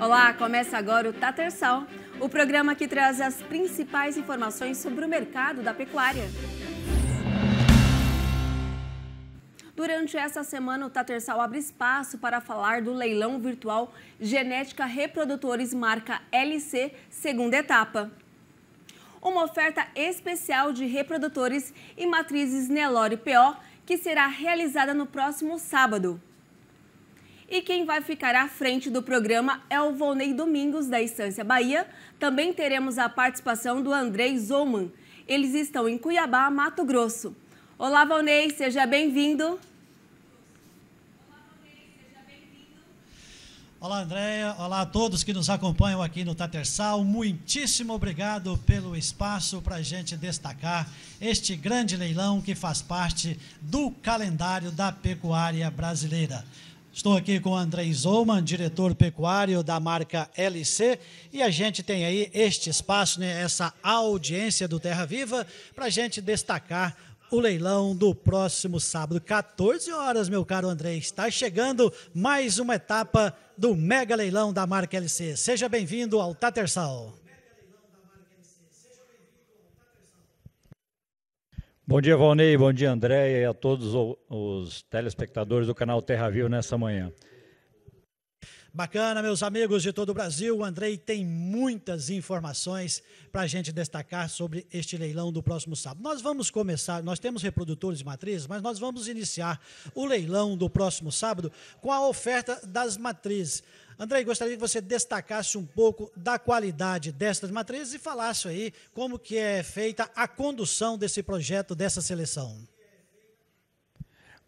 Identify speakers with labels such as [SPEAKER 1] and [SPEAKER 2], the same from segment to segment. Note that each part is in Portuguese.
[SPEAKER 1] Olá, começa agora o Tatersal, o programa que traz as principais informações sobre o mercado da pecuária. Durante essa semana, o Tatersal abre espaço para falar do leilão virtual Genética Reprodutores Marca LC, segunda etapa uma oferta especial de reprodutores e matrizes Nelore PO, que será realizada no próximo sábado. E quem vai ficar à frente do programa é o Volney Domingos, da Estância Bahia. Também teremos a participação do Andrei Zoman. Eles estão em Cuiabá, Mato Grosso. Olá, Volney, seja bem-vindo.
[SPEAKER 2] Olá, Andréia. Olá a todos que nos acompanham aqui no Tatersal. Muitíssimo obrigado pelo espaço para a gente destacar este grande leilão que faz parte do calendário da pecuária brasileira. Estou aqui com o André Zouman, diretor pecuário da marca LC, e a gente tem aí este espaço, né, essa audiência do Terra Viva, para a gente destacar o leilão do próximo sábado, 14 horas, meu caro André. Está chegando mais uma etapa do mega leilão da marca LC. Seja bem-vindo ao Tatersal.
[SPEAKER 3] Bom dia, Valnei, bom dia, Andréia e a todos os telespectadores do canal Terra Viva nessa manhã. Bacana,
[SPEAKER 2] meus amigos de todo o Brasil. O Andrei tem muitas informações para a gente destacar sobre este leilão do próximo sábado. Nós vamos começar, nós temos reprodutores de matrizes, mas nós vamos iniciar o leilão do próximo sábado com a oferta das matrizes. André, gostaria que você destacasse um pouco da qualidade destas matrizes e falasse aí como que é feita a condução desse projeto, dessa seleção.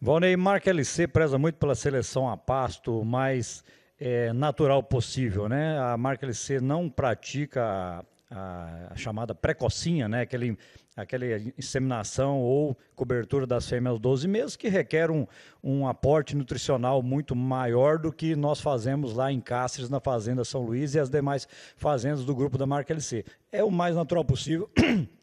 [SPEAKER 3] Valnei, Marca LC preza muito pela seleção a pasto mais é, natural possível, né? A Marca LC não pratica a, chamada precocinha, né? Aquele, aquela inseminação ou cobertura das fêmeas aos 12 meses, que requer um, um aporte nutricional muito maior do que nós fazemos lá em Cáceres, na Fazenda São Luís e as demais fazendas do grupo da marca LC. É o mais natural possível.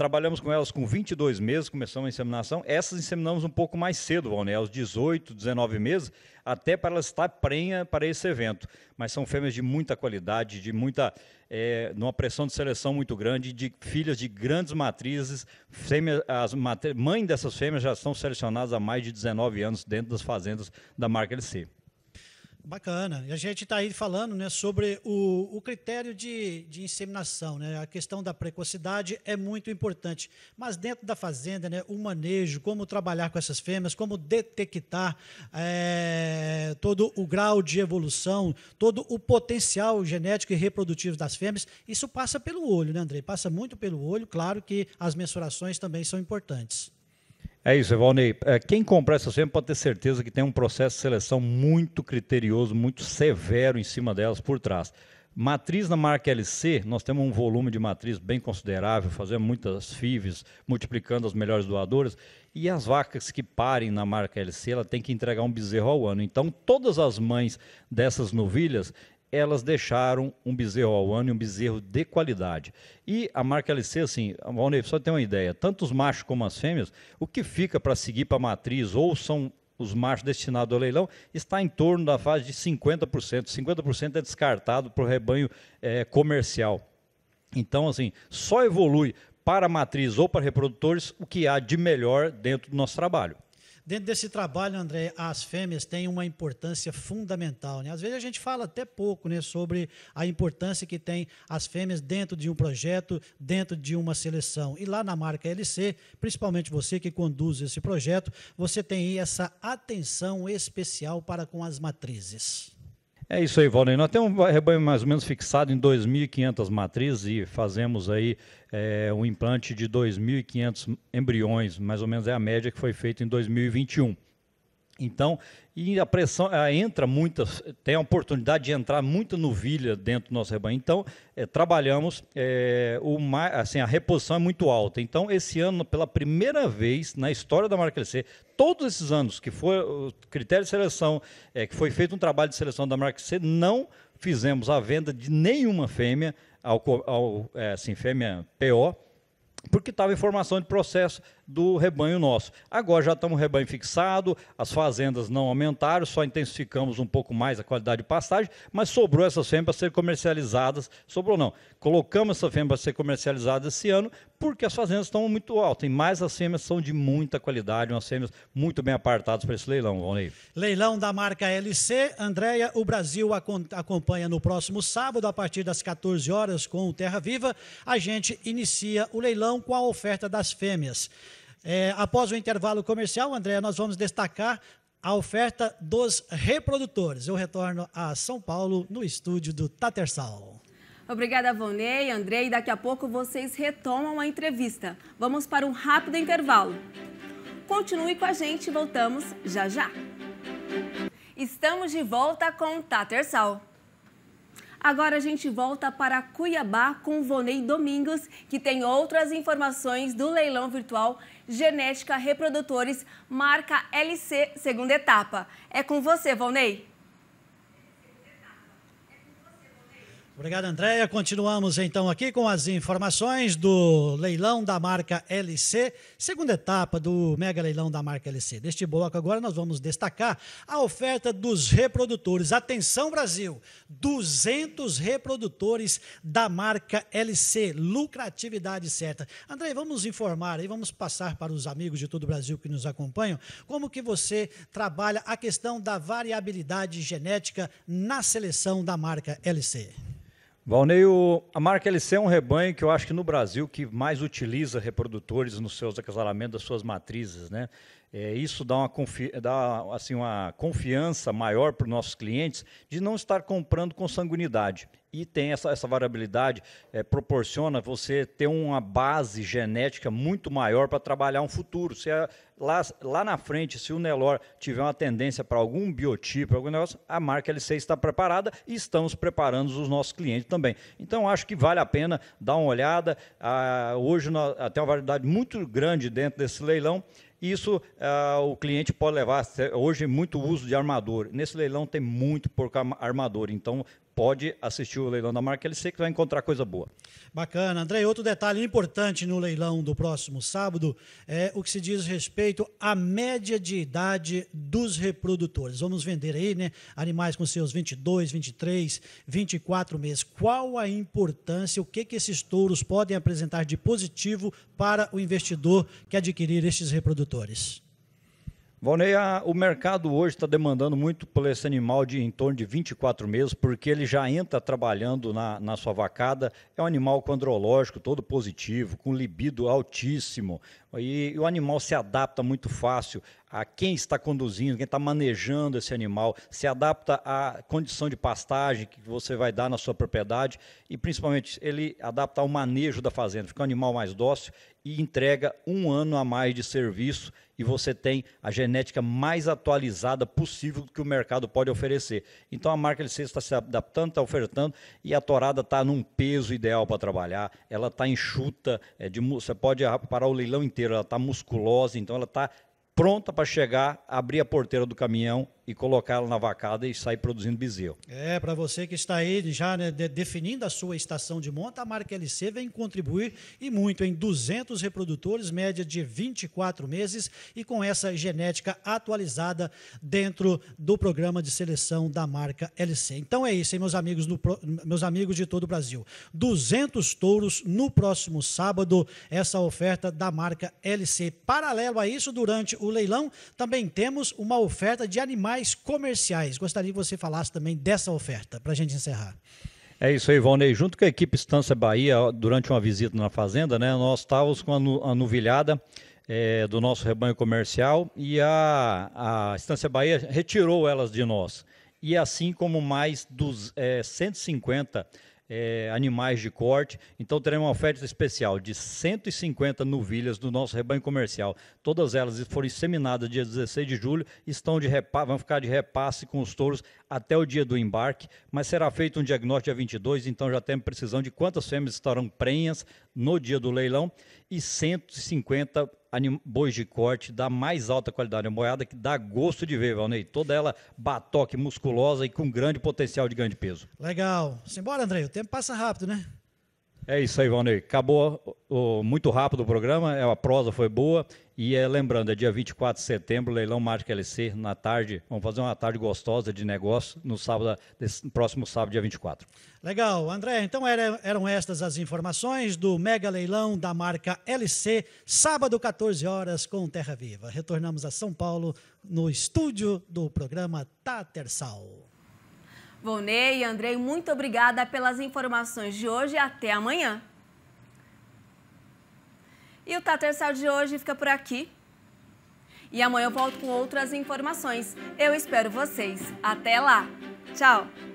[SPEAKER 3] Trabalhamos com elas com 22 meses, começamos a inseminação. Essas inseminamos um pouco mais cedo, Valnei, aos 18, 19 meses, até para elas estar prenha para esse evento. Mas são fêmeas de muita qualidade, de muita, é, numa pressão de seleção muito grande, de filhas de grandes matrizes. Fêmeas, as matri... Mãe dessas fêmeas já são selecionadas há mais de 19 anos dentro das fazendas da marca LC.
[SPEAKER 2] Bacana. E a gente está aí falando né, sobre o, o critério de, de inseminação. Né? A questão da precocidade é muito importante. Mas dentro da fazenda, né, o manejo, como trabalhar com essas fêmeas, como detectar é, todo o grau de evolução, todo o potencial genético e reprodutivo das fêmeas, isso passa pelo olho, né, Andrei? Passa muito pelo olho. Claro que as mensurações também são importantes.
[SPEAKER 3] É isso, Evalnei. É, quem comprar essas fêmeas pode ter certeza que tem um processo de seleção muito criterioso, muito severo em cima delas por trás. Matriz na marca LC, nós temos um volume de matriz bem considerável, fazemos muitas FIVs, multiplicando as melhores doadoras. E as vacas que parem na marca LC, ela tem que entregar um bezerro ao ano. Então, todas as mães dessas novilhas, elas deixaram um bezerro ao ano e um bezerro de qualidade. E a marca LC, assim, Valnei, só tem uma ideia, tanto os machos como as fêmeas, o que fica para seguir para a matriz ou são os machos destinados ao leilão, está em torno da fase de 50%. 50% é descartado para o rebanho é, comercial. Então, assim, só evolui para a matriz ou para reprodutores o que há de melhor dentro do nosso trabalho.
[SPEAKER 2] Dentro desse trabalho, André, as fêmeas têm uma importância fundamental. Né? Às vezes a gente fala até pouco né, sobre a importância que tem as fêmeas dentro de um projeto, dentro de uma seleção. E lá na marca LC, principalmente você que conduz esse projeto, você tem aí essa atenção especial para com as matrizes.
[SPEAKER 3] É isso aí, Valdir. Nós temos um rebanho mais ou menos fixado em 2.500 matrizes e fazemos aí é, um implante de 2.500 embriões, mais ou menos é a média que foi feita em 2021. Então, e a pressão entra muitas, tem a oportunidade de entrar muita novilha dentro do nosso rebanho. Então, é, trabalhamos, é, assim, a reposição é muito alta. Então, esse ano, pela primeira vez na história da Marca C todos esses anos que foi o critério de seleção, é, que foi feito um trabalho de seleção da Marca C não fizemos a venda de nenhuma fêmea, ao, ao, assim, fêmea PO, porque estava em formação de processo, do rebanho nosso. Agora já estamos rebanho fixado, as fazendas não aumentaram, só intensificamos um pouco mais a qualidade de pastagem, mas sobrou essas fêmeas para serem comercializadas, sobrou não. Colocamos essa fêmea para ser comercializada esse ano, porque as fazendas estão muito altas, e mais as fêmeas são de muita qualidade, umas fêmeas muito bem apartadas para esse leilão, Valnei.
[SPEAKER 2] Leilão da marca LC, Andréia, o Brasil acompanha no próximo sábado, a partir das 14 horas, com o Terra Viva, a gente inicia o leilão com a oferta das fêmeas. É, após o intervalo comercial, André, nós vamos destacar a oferta dos reprodutores. Eu retorno a São Paulo no estúdio do Tatersal.
[SPEAKER 1] Obrigada, Vonei, Andrei. Daqui a pouco vocês retomam a entrevista. Vamos para um rápido intervalo. Continue com a gente, voltamos já já. Estamos de volta com o Tatersal. Agora a gente volta para Cuiabá com Vonei Domingos, que tem outras informações do leilão virtual Genética Reprodutores, marca LC, segunda etapa. É com você, Vonei.
[SPEAKER 2] Obrigado, Andréia. Continuamos então aqui com as informações do leilão da marca LC, segunda etapa do mega leilão da marca LC. Neste bloco agora nós vamos destacar a oferta dos reprodutores. Atenção Brasil, 200 reprodutores da marca LC, lucratividade certa. André, vamos informar e vamos passar para os amigos de todo o Brasil que nos acompanham como que você trabalha a questão da variabilidade genética na seleção da marca LC.
[SPEAKER 3] Valnei, a marca LC é um rebanho que eu acho que no Brasil que mais utiliza reprodutores nos seus acasalamentos das suas matrizes, né? É, isso dá, uma, confi dá assim, uma confiança maior para os nossos clientes de não estar comprando com sanguinidade. E tem essa, essa variabilidade, é, proporciona você ter uma base genética muito maior para trabalhar um futuro. Se é, lá, lá na frente, se o Nelor tiver uma tendência para algum biotipo, algum negócio, a marca LC está preparada e estamos preparando os nossos clientes também. Então, acho que vale a pena dar uma olhada. Ah, hoje nós, tem uma variedade muito grande dentro desse leilão. Isso ah, o cliente pode levar, hoje muito uso de armador. Nesse leilão tem muito por armador, então pode assistir o leilão da marca LC que vai encontrar coisa boa.
[SPEAKER 2] Bacana. André, outro detalhe importante no leilão do próximo sábado é o que se diz respeito à média de idade dos reprodutores. Vamos vender aí, né, animais com seus 22, 23, 24 meses. Qual a importância, o que que esses touros podem apresentar de positivo para o investidor que adquirir estes reprodutores?
[SPEAKER 3] Valnei, o mercado hoje está demandando muito por esse animal de em torno de 24 meses, porque ele já entra trabalhando na, na sua vacada. É um animal com andrológico, todo positivo, com libido altíssimo. E, e o animal se adapta muito fácil a quem está conduzindo, quem está manejando esse animal, se adapta à condição de pastagem que você vai dar na sua propriedade e, principalmente, ele adapta ao manejo da fazenda. Fica um animal mais dócil e entrega um ano a mais de serviço e você tem a genética mais atualizada possível que o mercado pode oferecer. Então a marca de está se adaptando, está ofertando e a torada está num peso ideal para trabalhar, ela está enxuta, é de, você pode parar o leilão inteiro, ela está musculosa, então ela está pronta para chegar, abrir a porteira do caminhão e colocá-lo na vacada e sair produzindo bezerro.
[SPEAKER 2] É, para você que está aí já né, de, definindo a sua estação de monta, a marca LC vem contribuir e muito em 200 reprodutores, média de 24 meses e com essa genética atualizada dentro do programa de seleção da marca LC. Então é isso, hein, meus amigos, no, meus amigos de todo o Brasil. 200 touros no próximo sábado, essa oferta da marca LC. Paralelo a isso, durante o leilão, também temos uma oferta de animais comerciais. Gostaria que você falasse também dessa oferta, para a gente encerrar.
[SPEAKER 3] É isso aí, Valnei. Junto com a equipe Estância Bahia, durante uma visita na fazenda, né, nós estávamos com a, nu a nuvilhada é, do nosso rebanho comercial e a, a Estância Bahia retirou elas de nós. E assim como mais dos é, 150 é, animais de corte. Então teremos uma oferta especial de 150 novilhas do nosso rebanho comercial. Todas elas foram inseminadas dia 16 de julho, estão de repa vão ficar de repasse com os touros até o dia do embarque, mas será feito um diagnóstico dia 22, então já temos precisão de quantas fêmeas estarão prenhas no dia do leilão e 150 bois de corte da mais alta qualidade, uma boiada que dá gosto de ver, Valnei. Toda ela batoque, musculosa e com grande potencial de ganho de peso.
[SPEAKER 2] Legal. Simbora, André. O tempo passa rápido, né?
[SPEAKER 3] É isso aí, Valnei. Acabou muito rápido o programa, é, a prosa foi boa. E é, lembrando, é dia 24 de setembro, leilão Mágica LC, na tarde. Vamos fazer uma tarde gostosa de negócio no sábado, desse, próximo sábado, dia 24.
[SPEAKER 2] Legal. André, então era, eram estas as informações do mega leilão da marca LC, sábado, 14 horas, com Terra Viva. Retornamos a São Paulo no estúdio do programa Tatersal.
[SPEAKER 1] Volney e Andrei, muito obrigada pelas informações de hoje e até amanhã. E o Sal de hoje fica por aqui. E amanhã eu volto com outras informações. Eu espero vocês. Até lá. Tchau.